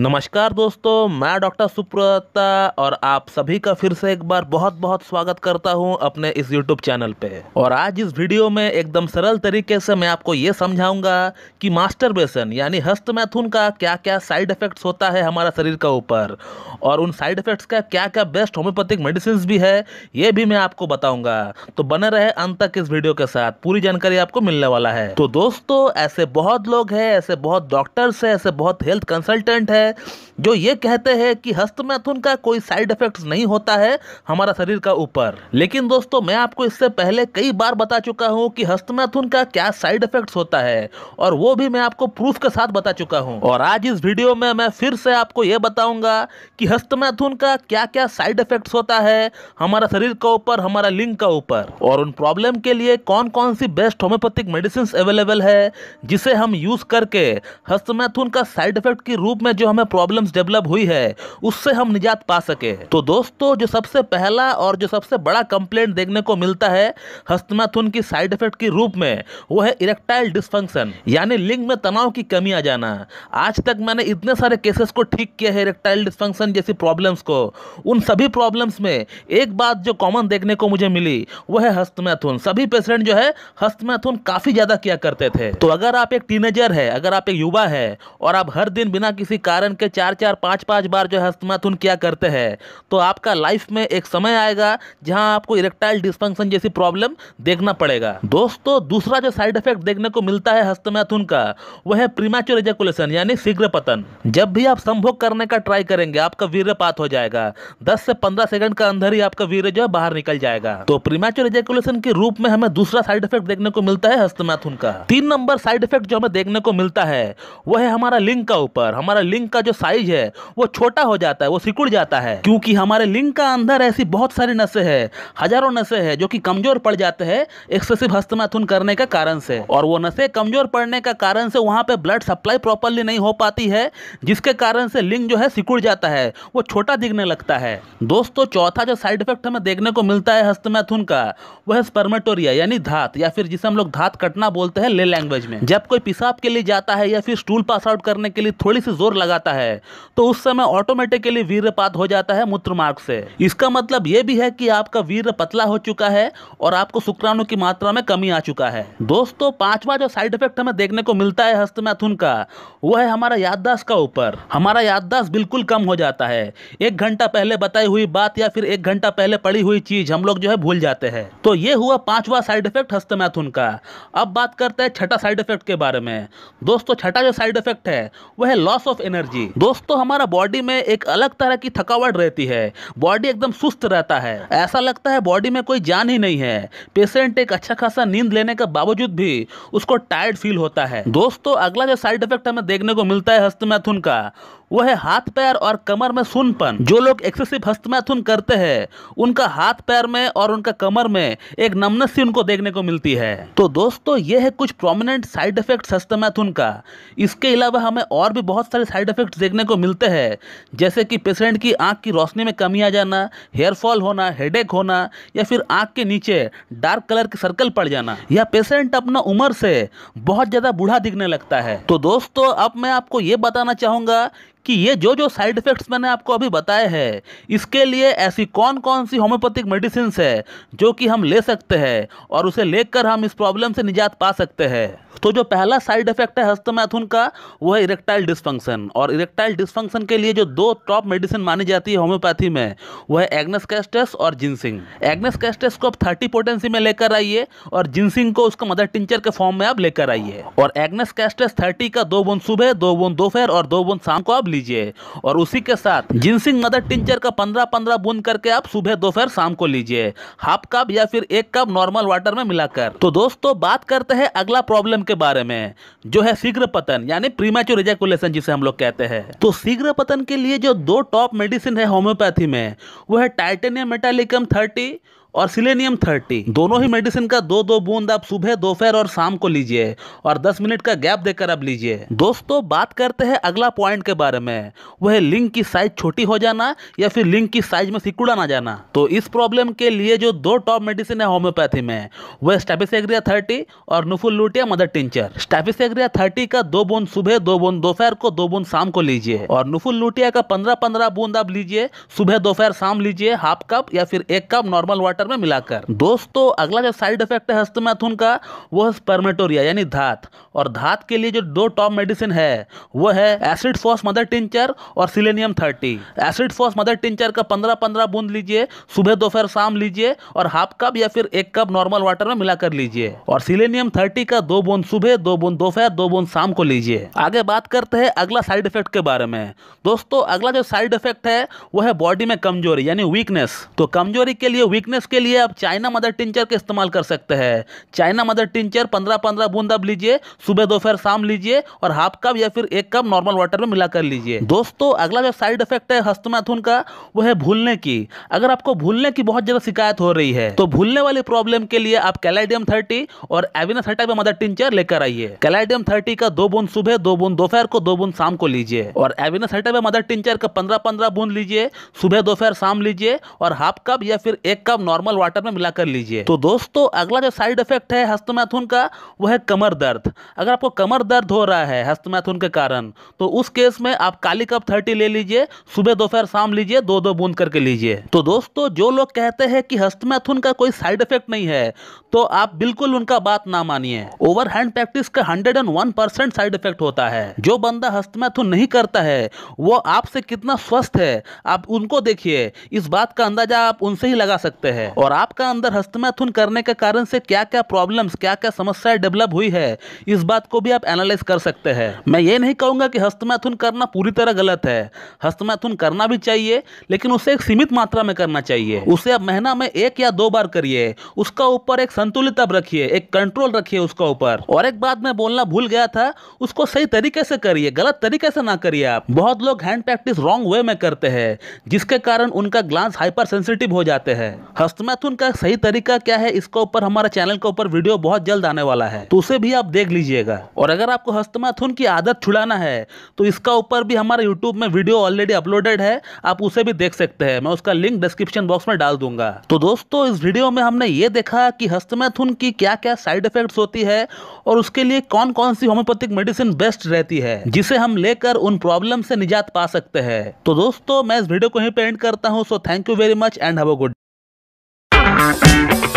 नमस्कार दोस्तों मैं डॉक्टर सुप्रता और आप सभी का फिर से एक बार बहुत बहुत स्वागत करता हूं अपने इस यूट्यूब चैनल पे और आज इस वीडियो में एकदम सरल तरीके से मैं आपको ये समझाऊंगा कि मास्टर बेसन यानी हस्त मैथुन का क्या क्या साइड इफ़ेक्ट्स होता है हमारा शरीर का ऊपर और उन साइड इफ़ेक्ट्स का क्या क्या बेस्ट होम्योपैथिक मेडिसिन भी है ये भी मैं आपको बताऊँगा तो बने रहे अंत तक इस वीडियो के साथ पूरी जानकारी आपको मिलने वाला है तो दोस्तों ऐसे बहुत लोग हैं ऐसे बहुत डॉक्टर्स हैं ऐसे बहुत हेल्थ कंसल्टेंट है है जो ये कहते हैं कि हस्तमैथुन का कोई साइड इफेक्ट्स नहीं होता है हमारा शरीर का ऊपर लेकिन दोस्तों मैं आपको इससे पहले कई बार बता चुका हूँ कि हस्तमैथुन का क्या साइड इफेक्ट्स होता है और वो भी मैं आपको प्रूफ के साथ बता चुका हूँ और आज इस वीडियो में मैं फिर से आपको ये बताऊंगा कि हस्तमैथुन का क्या क्या साइड इफेक्ट होता है हमारा शरीर का ऊपर हमारा लिंग का ऊपर और उन प्रॉब्लम के लिए कौन कौन सी बेस्ट होम्योपैथिक मेडिसिन अवेलेबल है जिसे हम यूज करके हस्तमैथुन का साइड इफेक्ट के रूप में जो हमें हमें प्रॉब्लम्स डेवलप हुई है उससे हम निजात पा सके तो दोस्तों जो सबसे पहला और जो सबसे बड़ा कंप्लेंट देखने को मिलता है हस्तनाथुन की साइड इफेक्ट के रूप में वो है इरेक्टाइल डिस्फंक्शन यानी लिंग में तनाव की कमी आ जाना आज तक मैंने इतने सारे केसेस को ठीक किया है इरेक्टाइल डिस्फंक्शन जैसी प्रॉब्लम्स को उन सभी प्रॉब्लम्स में एक बात जो कॉमन देखने को मुझे मिली वो है हस्तमैथुन सभी पेशेंट जो है हस्तमैथुन काफ़ी ज़्यादा किया करते थे तो अगर आप एक टीनेजर है अगर आप एक युवा है और आप हर दिन बिना किसी कार कारण के चार चार पाँच पाँच बार जो है हस्तमाथुन किया करते हैं तो आपका लाइफ में एक समय आएगा जहाँ आपको इरेक्टाइल डिस्फंक्शन जैसी प्रॉब्लम देखना पड़ेगा दोस्तों दूसरा जो साइड इफेक्ट देखने को मिलता है हस्तमैथुन का वह है प्रीमाचुर एजेकुलेशन यानी शीघ्र पतन जब भी आप संभोग करने का ट्राई करेंगे आपका वीर्यपात हो जाएगा दस से पंद्रह सेकंड का अंदर ही आपका वीर जो है बाहर निकल जाएगा तो प्रीमाचुर एजेकुलेशन के रूप में हमें दूसरा साइड इफेक्ट देखने को मिलता है हस्तमैथुन का तीन नंबर साइड इफेक्ट जो हमें देखने को मिलता है वह है हमारा लिंग का ऊपर हमारा लिंग लिंक का जो साइज है वो छोटा हो जाता है वो सिकुड़ जाता है क्योंकि हमारे लिंग का अंदर ऐसी बहुत सारी नशे है हजारों नशे है जो की कमजोर पड़ जाते हैं एक्सेसिव हस्तमाथुन करने के कारण से और वो नशे कमजोर पड़ने का कारण से वहाँ पे ब्लड सप्लाई प्रॉपरली नहीं हो पाती है जिसके कारण से लिंग जो है सिकुड़ जाता है वो छोटा दिखने लगता है दोस्तों चौथा जो साइड इफेक्ट हमें देखने को मिलता है हस्तमैथुन का वो है स्पर्मेटोरिया यानी धात या फिर जिसे हम लोग धात कटना बोलते हैं ले लैंग्वेज में जब कोई पिसाब के लिए जाता है या फिर स्टूल पास आउट करने के लिए थोड़ी सी जोर लगा जाता है तो उस समय ऑटोमेटिकली वीरपात हो जाता है मूत्र मार्ग से इसका मतलब ये भी है कि आपका वीर पतला हो चुका है और आपको शुक्राणु की मात्रा में कमी आ चुका है दोस्तों पांचवा जो साइड इफेक्ट हमें देखने को मिलता है हस्तमैथुन का वो है हमारा याददाश्त का ऊपर हमारा याददाश्त बिल्कुल कम हो जाता है एक घंटा पहले बताई हुई बात या फिर एक घंटा पहले पड़ी हुई चीज हम लोग जो है भूल जाते हैं तो ये हुआ पांचवा साइड इफेक्ट हस्तमैथुन का अब बात करते हैं छठा साइड इफेक्ट के बारे में दोस्तों छठा जो साइड इफेक्ट है वह है लॉस ऑफ एनर्जी एनर्जी दोस्तों हमारा बॉडी में एक अलग तरह की थकावट रहती है बॉडी एकदम सुस्त रहता है ऐसा लगता है बॉडी में कोई जान ही नहीं है पेशेंट एक अच्छा खासा नींद लेने के बावजूद भी उसको टायर्ड फील होता है दोस्तों अगला जो साइड इफेक्ट हमें देखने को मिलता है हस्तमैथुन का वो है हाथ पैर और कमर में सुनपन जो लोग एक्सेसिव हस्तमैथुन करते हैं उनका हाथ पैर में और उनका कमर में एक नमनस सी उनको देखने को मिलती है तो दोस्तों ये है कुछ प्रोमिनेंट साइड इफेक्ट हस्तमैथुन का इसके अलावा हमें और भी बहुत सारे साइड इफेक्ट देखने को मिलते हैं जैसे कि पेशेंट की आँख की रोशनी में कमी आ जाना हेयरफॉल होना हेड होना या फिर आँख के नीचे डार्क कलर के सर्कल पड़ जाना या पेशेंट अपना उम्र से बहुत ज़्यादा बूढ़ा दिखने लगता है तो दोस्तों अब मैं आपको ये बताना चाहूँगा कि ये जो जो साइड इफ़ेक्ट्स मैंने आपको अभी बताए हैं इसके लिए ऐसी कौन कौन सी होम्योपैथिक मेडिसिन है जो कि हम ले सकते हैं और उसे लेकर हम इस प्रॉब्लम से निजात पा सकते हैं तो जो पहला साइड इफेक्ट है हस्तमैथुन का वो है इरेक्टाइल डिस्फंक्शन और इरेक्टाइल डिस्फंक्शन के लिए जो दो टॉप मेडिसिन मानी जाती है होम्योपैथी में वो है एग्नेस कैस्टेस और जिनसिंग एग्नेस कैस्टेस को आप थर्टी पोटेंसी में लेकर आइए और जिनसिंग को उसका मदर टिंचर के फॉर्म में आप लेकर आइए और एग्नेस कैस्टेस थर्टी का दो बूंद सुबह दो बूंद दोपहर और दो बूंद शाम को आप लीजिए और उसी के साथ जिनसिंग मदर टिंचर का पंद्रह पंद्रह बूंद करके आप सुबह दोपहर शाम को लीजिए हाफ कप या फिर एक कप नॉर्मल वाटर में मिलाकर तो दोस्तों बात करते हैं अगला प्रॉब्लम के बारे में जो है शीघ्र पतन यानी प्रीमेच्योर एजेकुलेशन जिसे हम लोग कहते हैं तो शीघ्र पतन के लिए जो दो टॉप मेडिसिन है होम्योपैथी में वो है टाइटेनियम मेटालिकम थर्टी और सिलेनियम थर्टी दोनों ही मेडिसिन का दो दो बूंद आप सुबह दोपहर और शाम को लीजिए और दस मिनट का गैप देकर आप लीजिए दोस्तों बात करते हैं अगला पॉइंट के बारे में वह लिंग की साइज छोटी हो जाना या फिर लिंग की साइज में सिकुड़ा ना जाना तो इस प्रॉब्लम के लिए जो दो टॉप मेडिसिन है होम्योपैथी में वह स्टेपिसग्रिया थर्टी और nuphar lutea mother tincture staphysagria thirty का दो बूंद सुबह दो बूंद दोपहर को दो बूंद शाम को लीजिए और नुफुल लूटिया का पंद्रह पंद्रह बूंद आप लीजिए सुबह दोपहर शाम लीजिए हाफ कप या फिर एक कप नॉर्मल वाटर वाटर में मिलाकर दोस्तों अगला जो साइड इफेक्ट है हस्तमैथुन का वो है स्पर्मेटोरिया यानी धात और धात के लिए जो दो टॉप मेडिसिन है वो है एसिड फॉस मदर टिंचर और selenium thirty acid phos mother tincture का पंद्रह पंद्रह बूंद लीजिए सुबह दोपहर शाम लीजिए और हाफ कप या फिर एक कप नॉर्मल वाटर में मिलाकर लीजिए और सिलेनियम थर्टी का दो बूंद सुबह दो बूंद दोपहर दो बूंद शाम को लीजिए आगे बात करते हैं अगला साइड इफेक्ट के बारे में दोस्तों अगला जो साइड इफेक्ट है वो है बॉडी में कमजोरी यानी वीकनेस तो कमजोरी के लिए वीकनेस इसके लिए आप चाइना मदर टिंचर का इस्तेमाल कर सकते हैं चाइना मदर टिंचर पंद्रह पंद्रह बूंद आप लीजिए सुबह दोपहर शाम लीजिए और हाफ कप या फिर एक कप नॉर्मल वाटर में मिला लीजिए दोस्तों अगला जो साइड इफेक्ट है हस्तमैथुन का वो है भूलने की अगर आपको भूलने की बहुत ज़्यादा शिकायत हो रही है तो भूलने वाली प्रॉब्लम के लिए आप कैलाइडियम थर्टी और एविना थर्टा मदर टिंचर लेकर आइए कैलाइडियम थर्टी का दो बूंद सुबह दो बूंद दोपहर को दो बूंद शाम को लीजिए और एविना थर्टा मदर टिंचर का पंद्रह पंद्रह बूंद लीजिए सुबह दोपहर शाम लीजिए और हाफ कप या फिर एक कप नॉर्मल नॉर्मल वाटर में मिला कर लीजिए तो दोस्तों अगला जो साइड इफेक्ट है हस्तमैथुन का वो है कमर दर्द अगर आपको कमर दर्द हो रहा है हस्तमैथुन के कारण तो उस केस में आप काली कप थर्टी ले लीजिए सुबह दोपहर शाम लीजिए दो दो बूंद करके लीजिए तो दोस्तों जो लोग कहते हैं कि हस्तमैथुन का कोई साइड इफेक्ट नहीं है तो आप बिल्कुल उनका बात ना मानिए ओवर हैंड प्रैक्टिस का hundred and one percent side effect होता है जो बंदा हस्तमैथुन नहीं करता है वो आपसे कितना स्वस्थ है आप उनको देखिए इस बात का अंदाजा आप उनसे ही लगा सकते हैं और आपका अंदर हस्तमैथुन करने के कारण से क्या क्या प्रॉब्लम्स क्या क्या समस्याएं डेवलप हुई है इस बात को भी आप एनालाइज कर सकते हैं मैं ये नहीं कहूँगा कि हस्तमैथुन करना पूरी तरह गलत है हस्तमैथुन करना भी चाहिए लेकिन उसे एक सीमित मात्रा में करना चाहिए उसे आप महीना में एक या दो बार करिए उसका ऊपर एक संतुलित अब रखिए एक कंट्रोल रखिए उसका ऊपर और एक बात मैं बोलना भूल गया था उसको सही तरीके से करिए गलत तरीके से ना करिए आप बहुत लोग हैंड प्रैक्टिस रॉन्ग वे में करते हैं जिसके कारण उनका ग्लांस हाइपर सेंसिटिव हो जाते हैं हस्त तो मैथून तो का सही तरीका क्या है इसका ऊपर हमारे चैनल के ऊपर वीडियो बहुत जल्द आने वाला है तो उसे भी आप देख लीजिएगा और अगर आपको हस्तमैथुन की आदत छुड़ाना है तो इसका ऊपर भी हमारे यूट्यूब में वीडियो ऑलरेडी अपलोडेड है आप उसे भी देख सकते हैं मैं उसका लिंक डिस्क्रिप्शन बॉक्स में डाल दूंगा तो दोस्तों इस वीडियो में हमने ये देखा कि हस्तमैथुन की क्या क्या साइड इफेक्ट होती है और उसके लिए कौन कौन सी होम्योपैथिक मेडिसिन बेस्ट रहती है जिसे हम लेकर उन प्रॉब्लम से निजात पा सकते हैं तो दोस्तों मैं इस वीडियो को यहीं पे एंड करता हूँ so thank you very much and have a good Thank you.